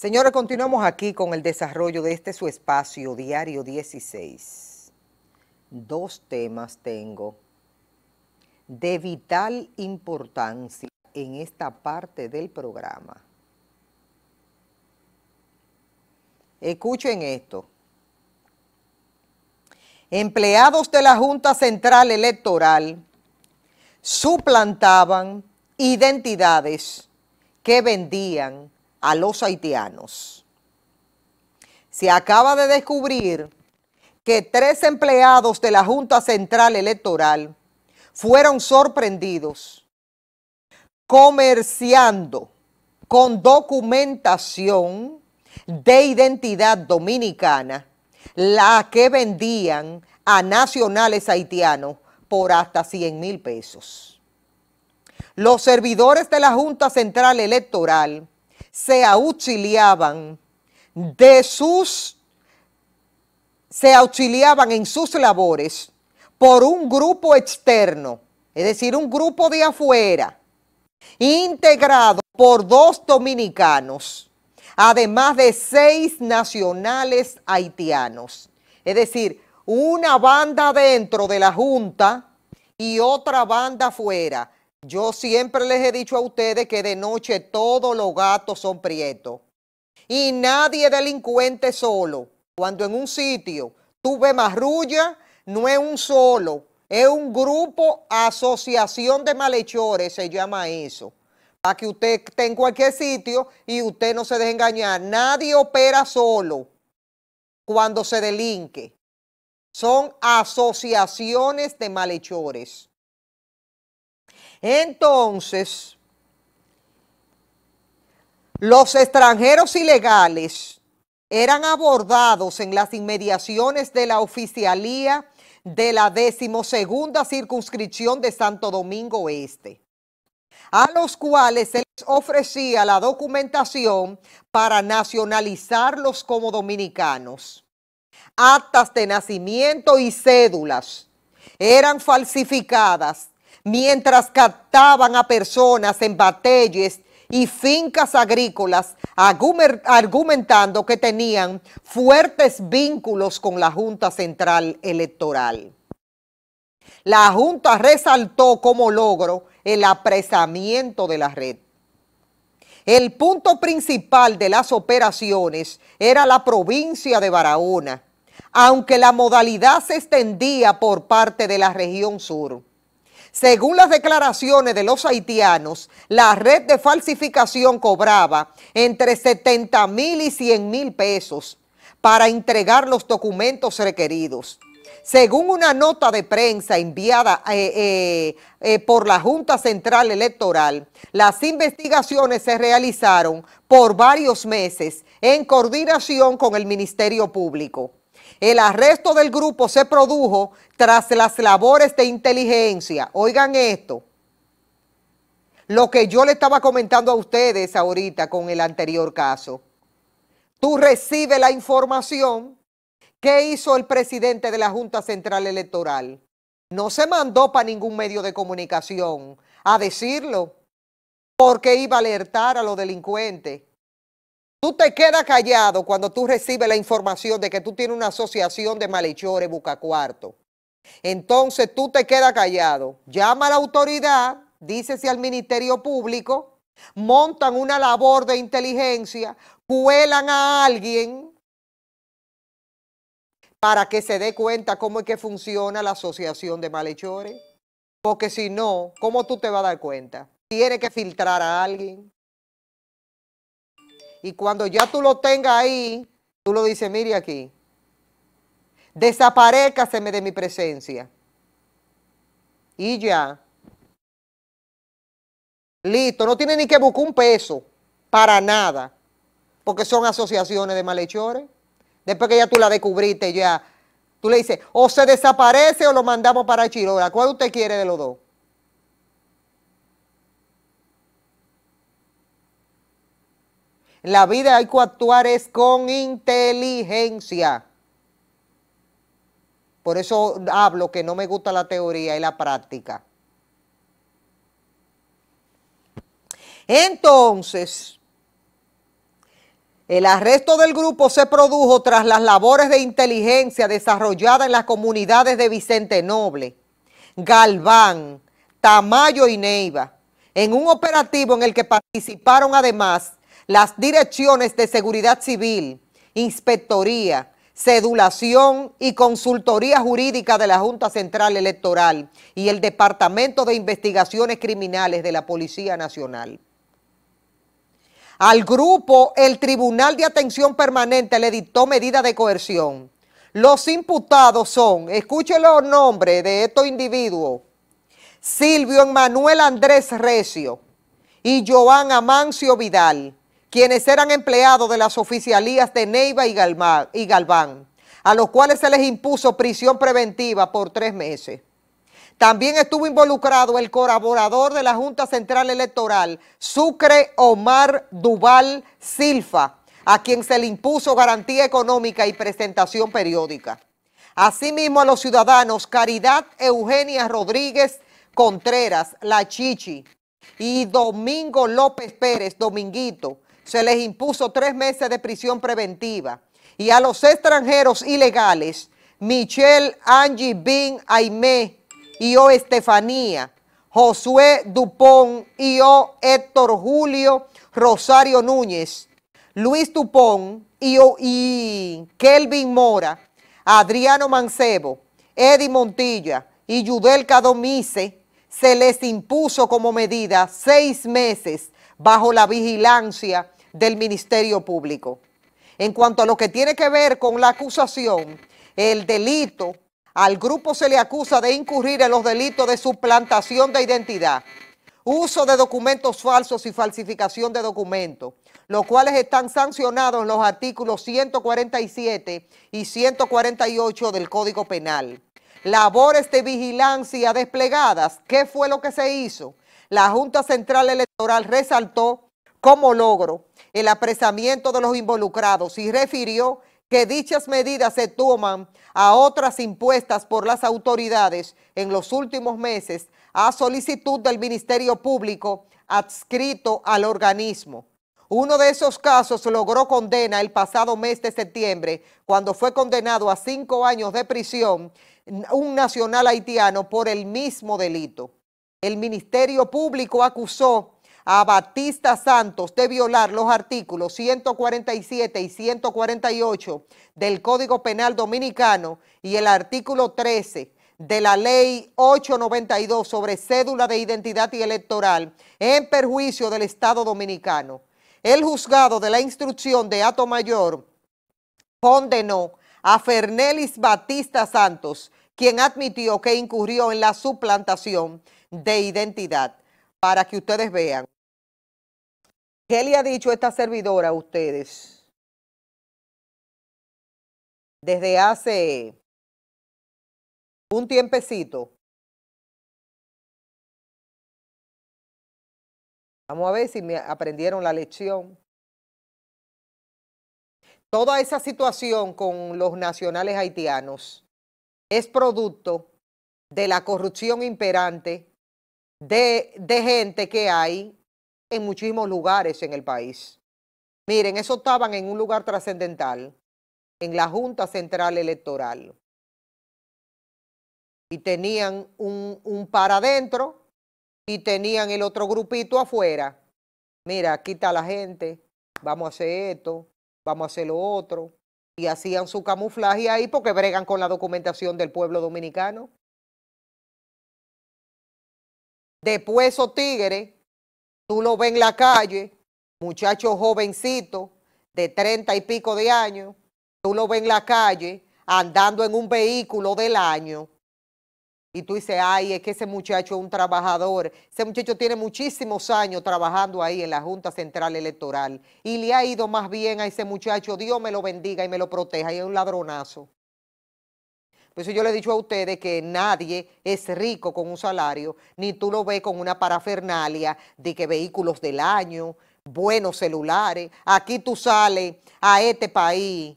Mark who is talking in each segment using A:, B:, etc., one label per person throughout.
A: Señores, continuamos aquí con el desarrollo de este su espacio diario 16. Dos temas tengo de vital importancia en esta parte del programa. Escuchen esto. Empleados de la Junta Central Electoral suplantaban identidades que vendían a los haitianos. Se acaba de descubrir que tres empleados de la Junta Central Electoral fueron sorprendidos comerciando con documentación de identidad dominicana, la que vendían a nacionales haitianos por hasta 100 mil pesos. Los servidores de la Junta Central Electoral se auxiliaban de sus, se auxiliaban en sus labores por un grupo externo, es decir, un grupo de afuera, integrado por dos dominicanos, además de seis nacionales haitianos. Es decir, una banda dentro de la Junta y otra banda afuera yo siempre les he dicho a ustedes que de noche todos los gatos son prietos. Y nadie delincuente solo. Cuando en un sitio tú ves marrulla, no es un solo, es un grupo, asociación de malhechores, se llama eso. Para que usted esté en cualquier sitio y usted no se deje engañar. Nadie opera solo cuando se delinque. Son asociaciones de malhechores. Entonces, los extranjeros ilegales eran abordados en las inmediaciones de la oficialía de la decimosegunda circunscripción de Santo Domingo Este, a los cuales se les ofrecía la documentación para nacionalizarlos como dominicanos. Actas de nacimiento y cédulas eran falsificadas mientras captaban a personas en batalles y fincas agrícolas, argumentando que tenían fuertes vínculos con la Junta Central Electoral. La Junta resaltó como logro el apresamiento de la red. El punto principal de las operaciones era la provincia de Barahona, aunque la modalidad se extendía por parte de la región sur. Según las declaraciones de los haitianos, la red de falsificación cobraba entre 70 mil y 100 mil pesos para entregar los documentos requeridos. Según una nota de prensa enviada eh, eh, eh, por la Junta Central Electoral, las investigaciones se realizaron por varios meses en coordinación con el Ministerio Público. El arresto del grupo se produjo tras las labores de inteligencia. Oigan esto. Lo que yo le estaba comentando a ustedes ahorita con el anterior caso. Tú recibes la información que hizo el presidente de la Junta Central Electoral. No se mandó para ningún medio de comunicación a decirlo porque iba a alertar a los delincuentes Tú te quedas callado cuando tú recibes la información de que tú tienes una asociación de malhechores bucacuarto. Entonces tú te quedas callado. Llama a la autoridad, si al Ministerio Público, montan una labor de inteligencia, cuelan a alguien para que se dé cuenta cómo es que funciona la asociación de malhechores. Porque si no, ¿cómo tú te vas a dar cuenta? Tiene que filtrar a alguien. Y cuando ya tú lo tengas ahí, tú lo dices, mire aquí, desaparezcaseme de mi presencia. Y ya. Listo, no tiene ni que buscar un peso para nada, porque son asociaciones de malhechores. Después que ya tú la descubriste, ya tú le dices, o se desaparece o lo mandamos para chiroga. ¿Cuál usted quiere de los dos? la vida hay que actuar es con inteligencia. Por eso hablo que no me gusta la teoría y la práctica. Entonces, el arresto del grupo se produjo tras las labores de inteligencia desarrolladas en las comunidades de Vicente Noble, Galván, Tamayo y Neiva, en un operativo en el que participaron además las direcciones de seguridad civil, inspectoría, sedulación y consultoría jurídica de la Junta Central Electoral y el Departamento de Investigaciones Criminales de la Policía Nacional. Al grupo, el Tribunal de Atención Permanente le dictó medida de coerción. Los imputados son, escuchen los nombres de estos individuos, Silvio Emanuel Andrés Recio y Joan Amancio Vidal quienes eran empleados de las oficialías de Neiva y Galván, a los cuales se les impuso prisión preventiva por tres meses. También estuvo involucrado el colaborador de la Junta Central Electoral, Sucre Omar Duval Silfa, a quien se le impuso garantía económica y presentación periódica. Asimismo a los ciudadanos Caridad Eugenia Rodríguez Contreras, La Chichi, y Domingo López Pérez, Dominguito, se les impuso tres meses de prisión preventiva y a los extranjeros ilegales, Michelle, Angie, Bin, y o Estefanía, Josué Dupont, o Héctor Julio, Rosario Núñez, Luis Dupont, y y Kelvin Mora, Adriano Mancebo, Eddie Montilla y Yudel Cadomice, se les impuso como medida seis meses bajo la vigilancia del Ministerio Público. En cuanto a lo que tiene que ver con la acusación, el delito, al grupo se le acusa de incurrir en los delitos de suplantación de identidad, uso de documentos falsos y falsificación de documentos, los cuales están sancionados en los artículos 147 y 148 del Código Penal. Labores de vigilancia desplegadas, ¿qué fue lo que se hizo? La Junta Central Electoral resaltó como logro el apresamiento de los involucrados y refirió que dichas medidas se toman a otras impuestas por las autoridades en los últimos meses a solicitud del Ministerio Público adscrito al organismo. Uno de esos casos logró condena el pasado mes de septiembre, cuando fue condenado a cinco años de prisión un nacional haitiano por el mismo delito. El Ministerio Público acusó a Batista Santos de violar los artículos 147 y 148 del Código Penal Dominicano y el artículo 13 de la ley 892 sobre cédula de identidad y electoral en perjuicio del Estado Dominicano. El juzgado de la instrucción de Ato Mayor condenó a Fernelis Batista Santos, quien admitió que incurrió en la suplantación de identidad, para que ustedes vean. ¿Qué le ha dicho esta servidora a ustedes? Desde hace un tiempecito. Vamos a ver si me aprendieron la lección. Toda esa situación con los nacionales haitianos es producto de la corrupción imperante de, de gente que hay en muchísimos lugares en el país. Miren, eso estaban en un lugar trascendental, en la Junta Central Electoral. Y tenían un, un para adentro y tenían el otro grupito afuera. Mira, aquí está la gente, vamos a hacer esto, vamos a hacer lo otro. Y hacían su camuflaje ahí porque bregan con la documentación del pueblo dominicano. Después esos tigres Tú lo ves en la calle, muchacho jovencito de treinta y pico de años, tú lo ves en la calle andando en un vehículo del año. Y tú dices, ay, es que ese muchacho es un trabajador. Ese muchacho tiene muchísimos años trabajando ahí en la Junta Central Electoral. Y le ha ido más bien a ese muchacho, Dios me lo bendiga y me lo proteja, y es un ladronazo. Por eso yo le he dicho a ustedes que nadie es rico con un salario, ni tú lo ves con una parafernalia de que vehículos del año, buenos celulares. Aquí tú sales a este país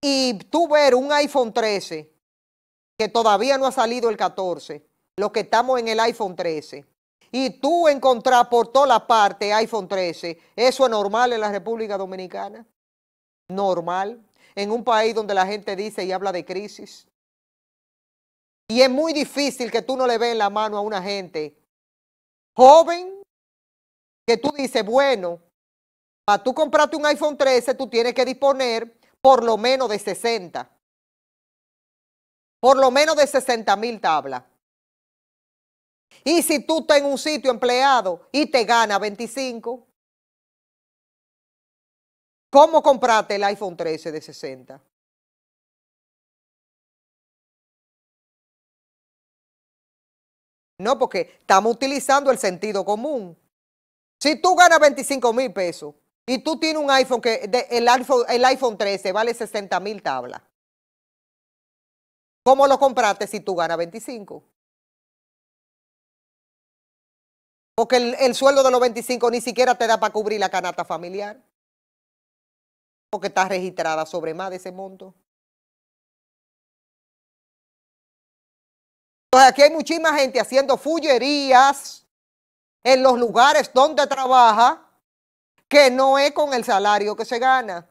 A: y tú ver un iPhone 13, que todavía no ha salido el 14, los que estamos en el iPhone 13, y tú encontrar por toda la parte iPhone 13, ¿eso es normal en la República Dominicana? Normal en un país donde la gente dice y habla de crisis. Y es muy difícil que tú no le veas la mano a una gente joven que tú dices, bueno, para tú comprarte un iPhone 13, tú tienes que disponer por lo menos de 60. Por lo menos de 60 mil tablas. Y si tú estás en un sitio empleado y te gana 25, ¿Cómo compraste el iPhone 13 de 60? No, porque estamos utilizando el sentido común. Si tú ganas 25 mil pesos y tú tienes un iPhone que el, iPhone, el iPhone 13 vale 60 mil tablas, ¿cómo lo compraste si tú ganas 25? Porque el, el sueldo de los 25 ni siquiera te da para cubrir la canasta familiar porque está registrada sobre más de ese monto. Entonces aquí hay muchísima gente haciendo fullerías en los lugares donde trabaja que no es con el salario que se gana,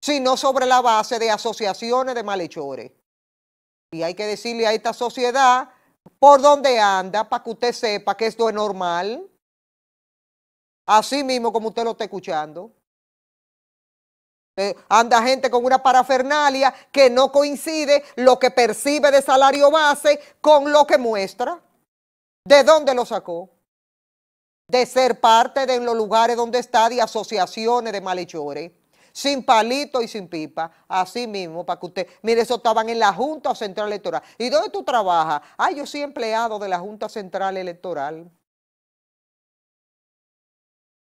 A: sino sobre la base de asociaciones de malhechores. Y hay que decirle a esta sociedad por dónde anda para que usted sepa que esto es normal. Así mismo como usted lo está escuchando. Eh, anda gente con una parafernalia que no coincide lo que percibe de salario base con lo que muestra. ¿De dónde lo sacó? De ser parte de los lugares donde está, de asociaciones de malhechores. Sin palito y sin pipa, así mismo, para que usted, mire, eso estaban en la Junta Central Electoral. ¿Y dónde tú trabajas? Ah, yo soy empleado de la Junta Central Electoral,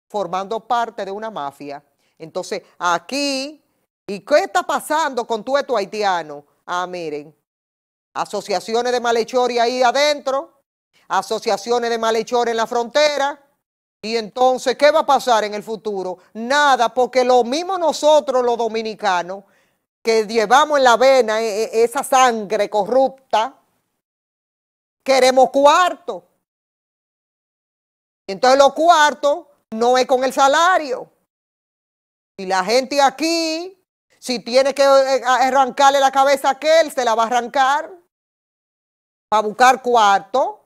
A: formando parte de una mafia entonces, aquí, ¿y qué está pasando con tu esto haitiano? Ah, miren, asociaciones de malhechores ahí adentro, asociaciones de malhechores en la frontera. Y entonces, ¿qué va a pasar en el futuro? Nada, porque lo mismo nosotros los dominicanos, que llevamos en la vena eh, eh, esa sangre corrupta, queremos cuarto. Entonces los cuartos no es con el salario, y la gente aquí, si tiene que eh, arrancarle la cabeza a aquel, se la va a arrancar para buscar cuarto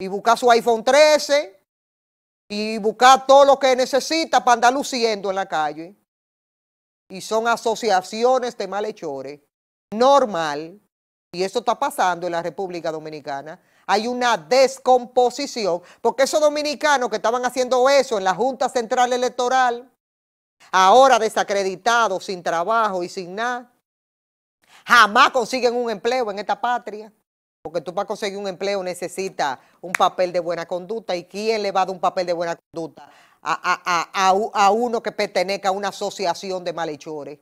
A: y buscar su iPhone 13 y buscar todo lo que necesita para andar luciendo en la calle. Y son asociaciones de malhechores. Normal. Y eso está pasando en la República Dominicana. Hay una descomposición, porque esos dominicanos que estaban haciendo eso en la Junta Central Electoral, ahora desacreditados, sin trabajo y sin nada. Jamás consiguen un empleo en esta patria, porque tú para conseguir un empleo necesitas un papel de buena conducta. ¿Y quién le va a dar un papel de buena conducta a, uno que pertenezca a una asociación de malhechores?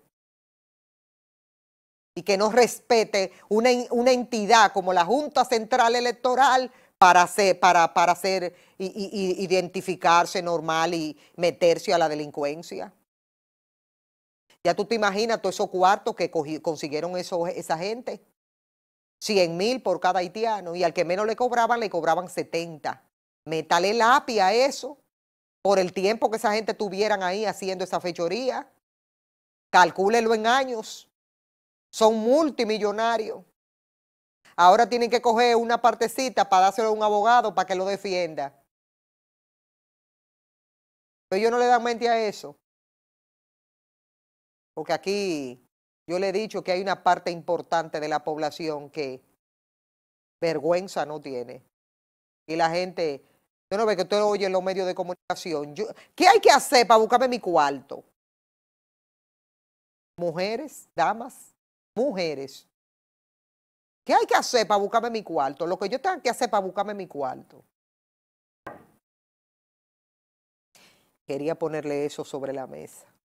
A: Y que no respete una, entidad como la Junta Central Electoral para ser, para, y identificarse normal y meterse a la delincuencia. Ya tú te imaginas todos esos cuartos que consiguieron eso, esa gente. cien mil por cada haitiano y al que menos le cobraban, le cobraban 70. Métale el a eso por el tiempo que esa gente tuvieran ahí haciendo esa fechoría. Calcúlelo en años. Son multimillonarios. Ahora tienen que coger una partecita para dárselo a un abogado para que lo defienda. Pero pues ellos no le dan mente a eso porque aquí yo le he dicho que hay una parte importante de la población que vergüenza no tiene. Y la gente, yo no ve que usted oye en los medios de comunicación. ¿Qué hay que hacer para buscarme mi cuarto? Mujeres, damas, mujeres. ¿Qué hay que hacer para buscarme mi cuarto? Lo que yo tengo que hacer para buscarme mi cuarto. Quería ponerle eso sobre la mesa.